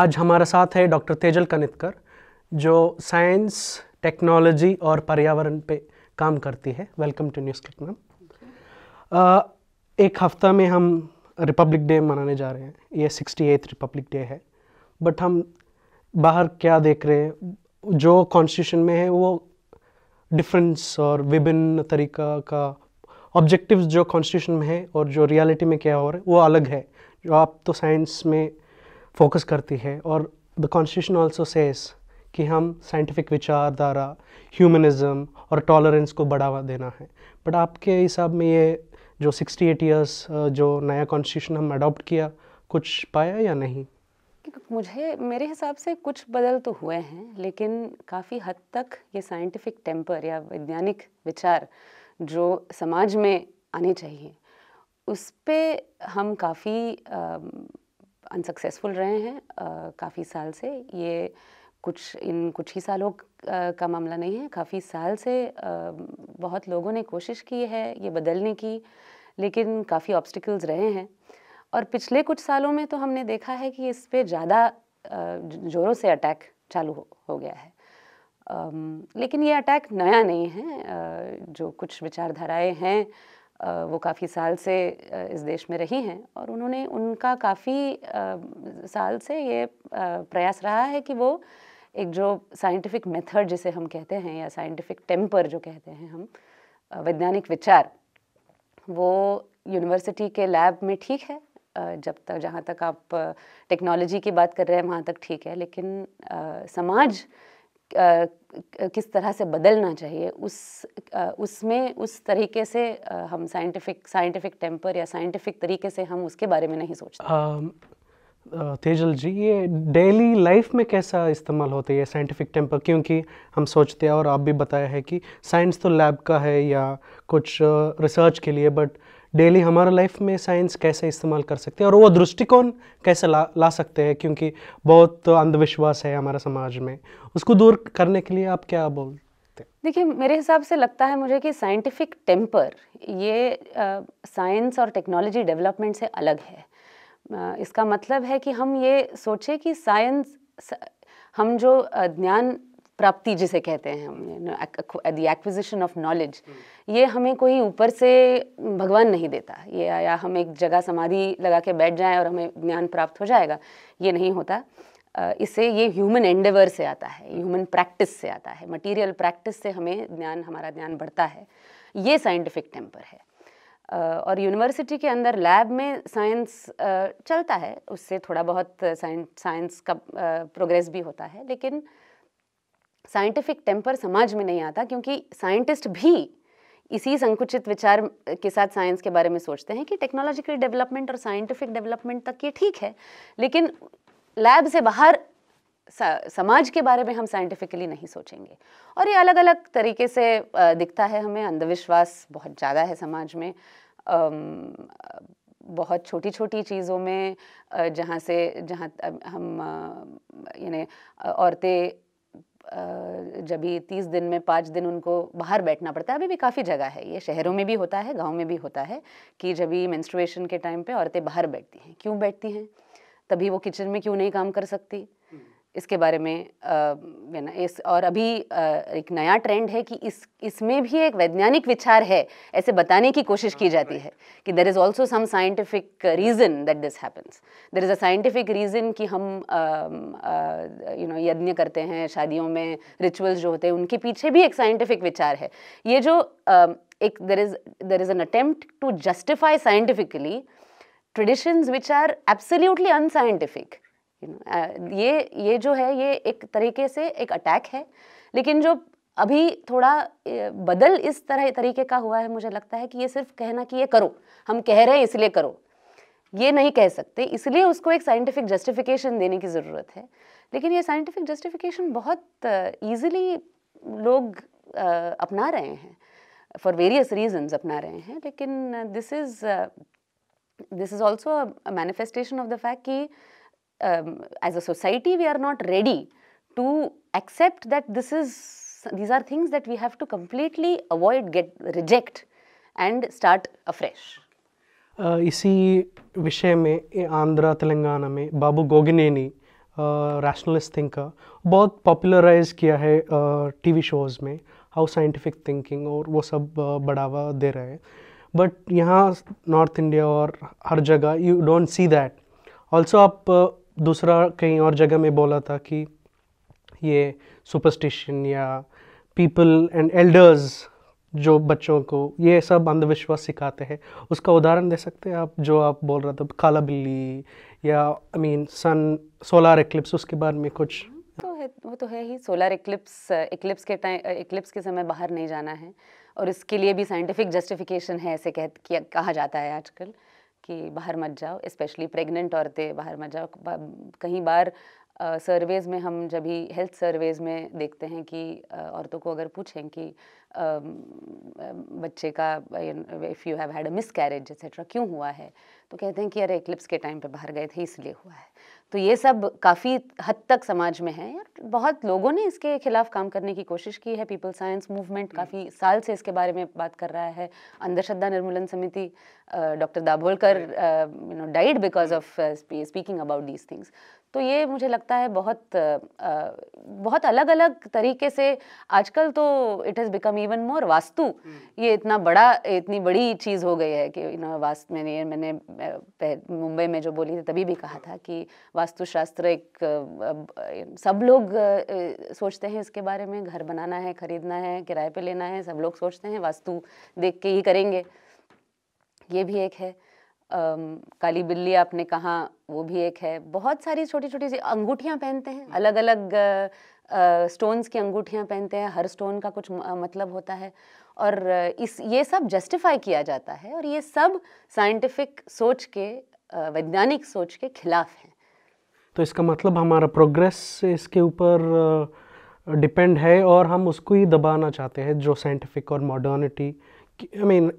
आज हमारे साथ है डॉक्टर तेजल कनितकर जो साइंस टेक्नोलॉजी और पर्यावरण पे काम करती है welcome to NewsClick ma'am एक हफ्ता में हम रिपब्लिक डे मनाने जा रहे हैं ये सिक्सटी एथ रिपब्लिक डे है बट हम बाहर क्या देख रहे हैं जो कॉन्स्टिट्यूशन में है वो डिफरेंस और विभिन्न तरीका का ऑब्जेक्टिव्स जो कॉन्स्टिट्यूशन में है और जो रियलिटी में क्या हो रहा है वो अलग है जो आप तो साइंस में फोकस करती है और द कॉन्स्टिट्यूशन ऑल्सो सेस कि हम साइंटिफिक विचारधारा ह्यूमनिज़म और टॉलरेंस को बढ़ावा देना है बट आपके हिसाब में ये जो 68 ईयर्स जो नया कॉन्स्टिट्यूशन हम अडॉप्ट किया कुछ पाया या नहीं मुझे मेरे हिसाब से कुछ बदल तो हुए हैं लेकिन काफ़ी हद तक ये साइंटिफिक टेम्पर या वैज्ञानिक विचार जो समाज में आने चाहिए उस पर हम काफ़ी अनसक्सेसफुल रहे हैं काफ़ी साल से ये कुछ इन कुछ ही सालों का मामला नहीं है काफ़ी साल से बहुत लोगों ने कोशिश की है ये बदलने की लेकिन काफ़ी ऑब्स्टिकल्स रहे हैं और पिछले कुछ सालों में तो हमने देखा है कि इस पर ज़्यादा ज़ोरों से अटैक चालू हो, हो गया है लेकिन ये अटैक नया नहीं है जो कुछ विचारधाराएं हैं वो काफ़ी साल से इस देश में रही हैं और उन्होंने उनका काफ़ी साल से ये प्रयास रहा है कि वो एक जो साइंटिफिक मेथड जिसे हम कहते हैं या साइंटिफिक टेम्पर जो कहते हैं हम वैज्ञानिक विचार वो यूनिवर्सिटी के लैब में ठीक है जब तक जहाँ तक आप टेक्नोलॉजी की बात कर रहे हैं वहाँ तक ठीक है लेकिन समाज किस तरह से बदलना चाहिए उस उसमें उस तरीके से हम साइंटिफिक साइंटिफिक टेम्पर या साइंटिफिक तरीके से हम उसके बारे में नहीं सोचते तेजल जी ये डेली लाइफ में कैसा इस्तेमाल होता है साइंटिफिक टेम्पर क्योंकि हम सोचते हैं और आप भी बताया है कि साइंस तो लैब का है या कुछ रिसर्च के लिए बट डेली हमारा लाइफ में साइंस कैसे इस्तेमाल कर सकते हैं और वो दृष्टिकोण कैसे ला ला सकते हैं क्योंकि बहुत अंधविश्वास है हमारे समाज में उसको दूर करने के लिए आप क्या बोल देखिए मेरे हिसाब से लगता है मुझे कि साइंटिफिक टेम्पर ये साइंस और टेक्नोलॉजी डेवलपमेंट से अलग है आ, इसका मतलब है कि हम ये सोचें कि साइंस हम जो ज्ञान प्राप्ति जिसे कहते हैं the the acquisition of knowledge ये हमें कोई ऊपर से भगवान नहीं देता ये या हम एक जगह समाधि लगा के बैठ जाएं और हमें ज्ञान प्राप्त हो जाएगा ये नहीं होता इससे ये ह्यूमन एंडेवर से आता है ह्यूमन प्रैक्टिस से आता है मटीरियल प्रैक्टिस से हमें ज्ञान हमारा ज्ञान बढ़ता है ये साइंटिफिक टेम्पर है और यूनिवर्सिटी के अंदर लैब में साइंस चलता है उससे थोड़ा बहुत साइंस साइंस का प्रोग्रेस भी होता है लेकिन साइंटिफिक टेम्पर समाज में नहीं आता क्योंकि साइंटिस्ट भी इसी संकुचित विचार के साथ साइंस के बारे में सोचते हैं कि टेक्नोलॉजिकल डेवलपमेंट और साइंटिफिक डेवलपमेंट तक ये ठीक है लेकिन लैब से बाहर समाज के बारे में हम साइंटिफिकली नहीं सोचेंगे और ये अलग अलग तरीके से दिखता है हमें अंधविश्वास बहुत ज़्यादा है समाज में बहुत छोटी छोटी चीज़ों में जहाँ से जहाँ हम यानी औरतें जब ये तीस दिन में पाँच दिन उनको बाहर बैठना पड़ता है अभी भी काफ़ी जगह है ये शहरों में भी होता है गाँव में भी होता है कि जब ये मेन्स्ट्रुएशन के टाइम पर औरतें बाहर बैठती हैं क्यों बैठती हैं तभी वो किचन में क्यों नहीं काम कर सकती इसके बारे में ना इस और अभी एक नया ट्रेंड है कि इस इसमें भी एक वैज्ञानिक विचार है ऐसे बताने की कोशिश की जाती है कि there is also some scientific reason that this happens there is a scientific reason कि हम यू नो यज्ञ करते हैं शादियों में रिचुअल्स जो होते हैं उनके पीछे भी एक साइंटिफिक विचार है ये जो uh, एक there is there is an attempt to justify scientifically traditions which are absolutely unscientific you know ये ये जो है ये एक तरीके से एक अटैक है लेकिन जो अभी थोड़ा बदल इस तरह तरीके का हुआ है मुझे लगता है कि ये सिर्फ कहना कि ये करो हम कह रहे हैं इसलिए करो ये नहीं कह सकते इसलिए उसको एक साइंटिफिक जस्टिफिकेशन देने की ज़रूरत है लेकिन ये साइंटिफिक जस्टिफिकेशन बहुत ईजिली लोग अपना रहे हैं फॉर वेरियस रीजंस अपना रहे हैं लेकिन this is this is also manifestation of the fact कि um, as a society we are not ready to accept that this is these are things that we have to completely avoid get reject and start afresh uh, इसी विषय में आंध्र तेलंगाना में Babu Gogineni rationalist thinker बहुत popularise किया है TV uh, shows में how scientific thinking और वो सब uh, बढ़ावा दे रहे हैं बट यहाँ नॉर्थ इंडिया और हर जगह you don't see that also आप दूसरा कहीं और जगह में बोला था कि ये सुपरस्टिशन या पीपल एंड एल्डर्स जो बच्चों को ये सब अंधविश्वास सिखाते हैं उसका उदाहरण दे सकते हैं आप जो आप बोल रहे थे काला बिल्ली या I mean sun solar eclipse उसके बारे में कुछ तो है वो तो है ही सोलार एक्लिप्स एक्लिप्स के टाइम एक्लिप्स के समय बाहर नहीं जाना है और इसके लिए भी साइंटिफिक जस्टिफिकेशन है ऐसे कह कहा जाता है आजकल कि बाहर मत जाओ स्पेशली प्रेग्नेंट औरतें बाहर मत जाओ कहीं बार सर्वेज़ में हम जब भी हेल्थ सर्वेज़ में देखते हैं कि औरतों को अगर पूछें कि बच्चे का if you have had a miscarriage etcetera क्यों हुआ है तो कहते हैं कि अरे एक्लिप्स के टाइम पे बाहर गए थे इसलिए हुआ है तो ये सब काफ़ी हद तक समाज में है यार बहुत लोगों ने इसके खिलाफ काम करने की कोशिश की है पीपल साइंस मूवमेंट काफ़ी साल से इसके बारे में बात कर रहा है Andhashraddha Nirmoolan Samiti doctor Dabholkar you know died because of speaking about these things तो ये मुझे लगता है बहुत बहुत अलग अलग तरीके से आजकल तो it has become even more vastu hmm. ये इतना बड़ा इतनी बड़ी चीज़ हो गई है कि यू नो वास्तु मैंने मैंने मुंबई में जो बोली थी तभी भी कहा हाँ। था कि वास्तुशास्त्र एक सब लोग सोचते हैं इसके बारे में घर बनाना है ख़रीदना है किराए पे लेना है सब लोग सोचते हैं वास्तु देख के ही करेंगे ये भी एक है काली बिल्ली आपने कहा वो भी एक है बहुत सारी छोटी छोटी सी अंगूठियाँ पहनते हैं अलग अलग स्टोन्स की अंगूठियाँ पहनते हैं हर स्टोन का कुछ मतलब होता है और इस ये सब जस्टिफाई किया जाता है और ये सब साइंटिफिक सोच के वैज्ञानिक सोच के खिलाफ हैं तो इसका मतलब हमारा प्रोग्रेस इसके ऊपर डिपेंड है और हम उसको ही दबाना चाहते हैं जो साइंटिफिक और मॉडर्निटी आई मीन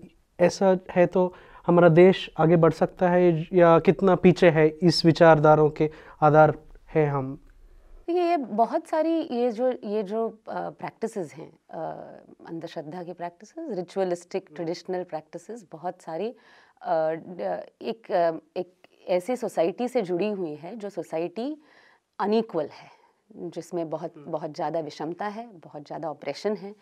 ऐसा है तो हमारा देश आगे बढ़ सकता है या कितना पीछे है इस विचारधारों के आधार है हम देखिए ये बहुत सारी ये जो ये जो प्रैक्टिसेस हैं अंधश्रद्धा की प्रैक्टिसेस रिचुअलिस्टिक ट्रेडिशनल प्रैक्टिसेस बहुत सारी एक एक ऐसी सोसाइटी से जुड़ी हुई है जो सोसाइटी अनइक्वल है जिसमें बहुत हम्म। बहुत ज़्यादा विषमता है बहुत ज़्यादा ऑपरेशन है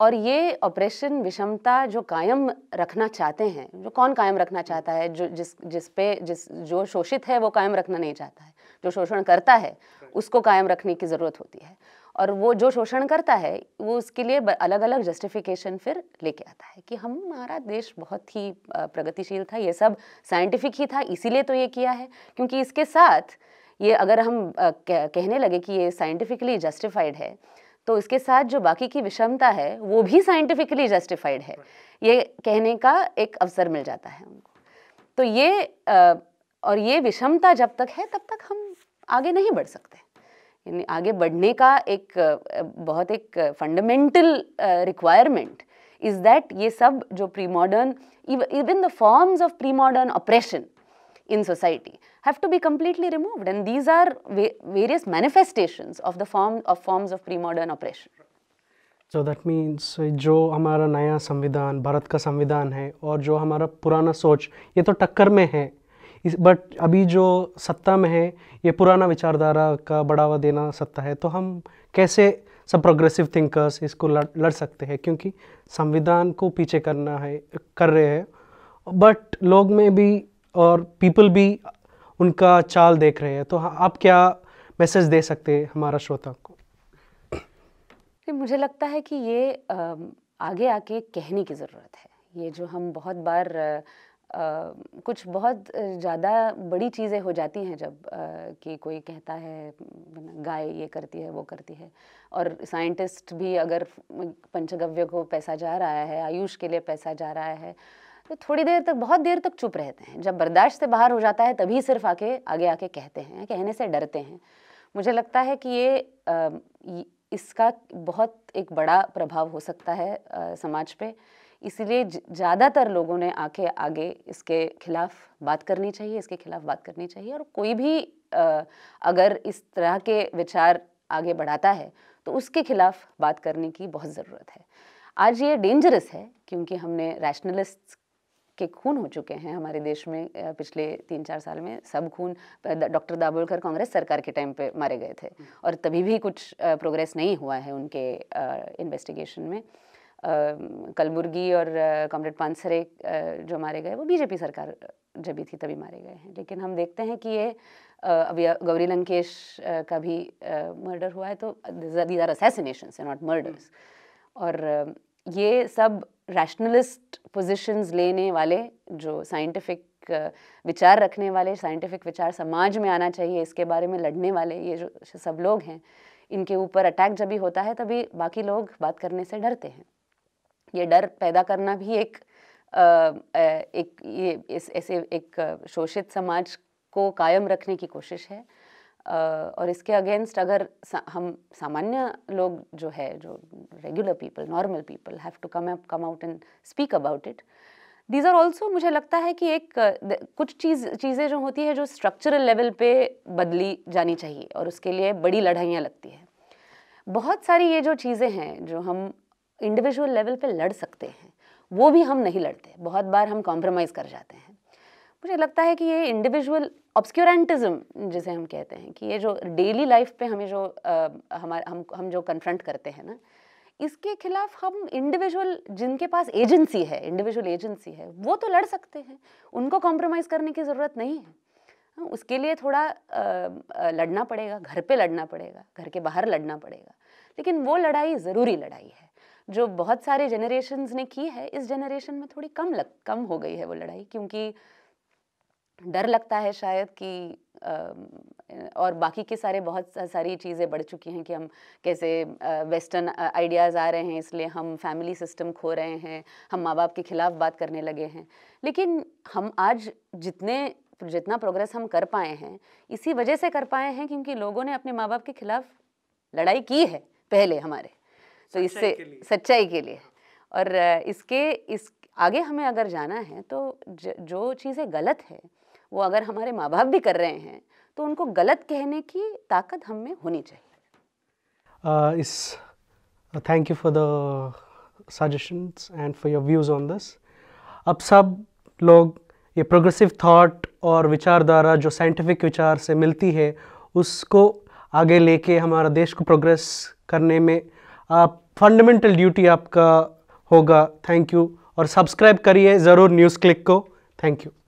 और ये ऑपरेशन विषमता जो कायम रखना चाहते हैं जो कौन कायम रखना चाहता है जो जिस जिस पे जिस जो शोषित है वो कायम रखना नहीं चाहता है जो शोषण करता है उसको कायम रखने की ज़रूरत होती है और वो जो शोषण करता है वो उसके लिए अलग अलग जस्टिफिकेशन फिर लेके आता है कि हमारा देश बहुत ही प्रगतिशील था ये सब साइंटिफिक ही था इसीलिए तो ये किया है क्योंकि इसके साथ ये अगर हम कहने लगे कि ये साइंटिफिकली जस्टिफाइड है तो इसके साथ जो बाकी की विषमता है वो भी साइंटिफिकली जस्टिफाइड है ये कहने का एक अवसर मिल जाता है उनको तो ये और ये विषमता जब तक है तब तक हम आगे नहीं बढ़ सकते यानी आगे बढ़ने का एक बहुत एक फंडामेंटल रिक्वायरमेंट इज़ दैट ये सब जो pre modern even the forms of pre modern operation in society have to be completely removed and these are va various manifestations of the form of forms of pre-modern oppression. So that means jo hamara naya samvidhan bharat ka samvidhan hai aur jo hamara purana soch ye to takkar mein hai इस but अभी जो सत्ता में है ये पुराना विचारधारा का बढ़ावा देना सत्ता है तो हम कैसे सब प्रोग्रेसिव थिंकर्स इसको लड़ लड़ सकते हैं क्योंकि संविधान को पीछे करना है कर रहे हैं बट लोग में भी और पीपल भी उनका चाल देख रहे हैं तो हाँ, आप क्या मैसेज दे सकते हैं हमारा श्रोता को मुझे लगता है कि ये आगे आके कहने की ज़रूरत है ये जो हम बहुत बार कुछ बहुत ज़्यादा बड़ी चीज़ें हो जाती हैं जब कि कोई कहता है गाय ये करती है वो करती है और साइंटिस्ट भी अगर पंचगव्य को पैसा जा रहा है आयुष के लिए पैसा जा रहा है तो थोड़ी देर तक बहुत देर तक चुप रहते हैं जब बर्दाश्त से बाहर हो जाता है तभी सिर्फ आके आगे आके कहते हैं कहने से डरते हैं मुझे लगता है कि ये इसका बहुत एक बड़ा प्रभाव हो सकता है समाज पे इसलिए ज़्यादातर लोगों ने आके आगे इसके खिलाफ बात करनी चाहिए इसके खिलाफ बात करनी चाहिए और कोई भी अगर इस तरह के विचार आगे बढ़ाता है तो उसके खिलाफ बात करने की बहुत ज़रूरत है आज ये डेंजरस है क्योंकि हमने रैशनलिस्ट के खून हो चुके हैं हमारे देश में पिछले तीन चार साल में सब खून डॉक्टर दाभोलकर कांग्रेस सरकार के टाइम पे मारे गए थे और तभी भी कुछ प्रोग्रेस नहीं हुआ है उनके इन्वेस्टिगेशन में कलबुर्गी और कॉमरेड पानसरे जो मारे गए वो बीजेपी सरकार जब भी थी तभी मारे गए हैं लेकिन हम देखते हैं कि ये अभी गौरी लंकेश का भी मर्डर हुआ है तो these are assassination not murders और ये सब रैशनलिस्ट पोजीशंस लेने वाले जो साइंटिफिक uh, विचार रखने वाले साइंटिफिक विचार समाज में आना चाहिए इसके बारे में लड़ने वाले ये जो सब लोग हैं इनके ऊपर अटैक जब भी होता है तभी बाकी लोग बात करने से डरते हैं ये डर पैदा करना भी एक आ, uh, uh, एक ये इस ऐसे एक शोषित समाज को कायम रखने की कोशिश है और इसके अगेंस्ट अगर सा, हम सामान्य लोग जो है जो regular people normal people have to come up come out and speak about it these are also मुझे लगता है कि एक कुछ चीज़ चीज़ें जो होती है जो स्ट्रक्चरल लेवल पे बदली जानी चाहिए और उसके लिए बड़ी लड़ाइयाँ लगती है बहुत सारी ये जो चीज़ें हैं जो हम इंडिविजुअल लेवल पे लड़ सकते हैं वो भी हम नहीं लड़ते बहुत बार हम कॉम्प्रोमाइज़ कर जाते हैं मुझे लगता है कि ये इंडिविजुअल ऑब्सक्योरेंटिज्म जिसे हम कहते हैं कि ये जो डेली लाइफ पे हमें जो हमारे हम हम जो कन्फ्रंट करते हैं ना इसके खिलाफ हम इंडिविजुअल जिनके पास एजेंसी है इंडिविजुअल एजेंसी है वो तो लड़ सकते हैं उनको कॉम्प्रोमाइज़ करने की ज़रूरत नहीं है हाँ, उसके लिए थोड़ा लड़ना पड़ेगा घर पे लड़ना पड़ेगा घर के बाहर लड़ना पड़ेगा लेकिन वो लड़ाई ज़रूरी लड़ाई है जो बहुत सारे जनरेशन ने की है इस जनरेशन में थोड़ी कम लग कम हो गई है वो लड़ाई क्योंकि डर लगता है शायद कि और बाकी के सारे बहुत सारी चीज़ें बढ़ चुकी हैं कि हम कैसे वेस्टर्न आइडियाज़ आ रहे हैं इसलिए हम फैमिली सिस्टम खो रहे हैं हम माँ बाप के ख़िलाफ़ बात करने लगे हैं लेकिन हम आज जितने जितना प्रोग्रेस हम कर पाए हैं इसी वजह से कर पाए हैं क्योंकि लोगों ने अपने माँ बाप के ख़िलाफ़ लड़ाई की है पहले हमारे तो इससे सच्चाई के लिए और इसके इस आगे हमें अगर जाना है तो जो चीज़ें गलत है वो अगर हमारे माँ बाप भी कर रहे हैं तो उनको गलत कहने की ताकत हम में होनी चाहिए इस thank you for the suggestions and for your views on this अब सब लोग ये प्रोग्रेसिव थॉट और विचारधारा जो साइंटिफिक विचार से मिलती है उसको आगे लेके हमारा देश को प्रोग्रेस करने में आप फंडामेंटल ड्यूटी आपका होगा थैंक यू और सब्सक्राइब करिए ज़रूर न्यूज़ क्लिक को थैंक यू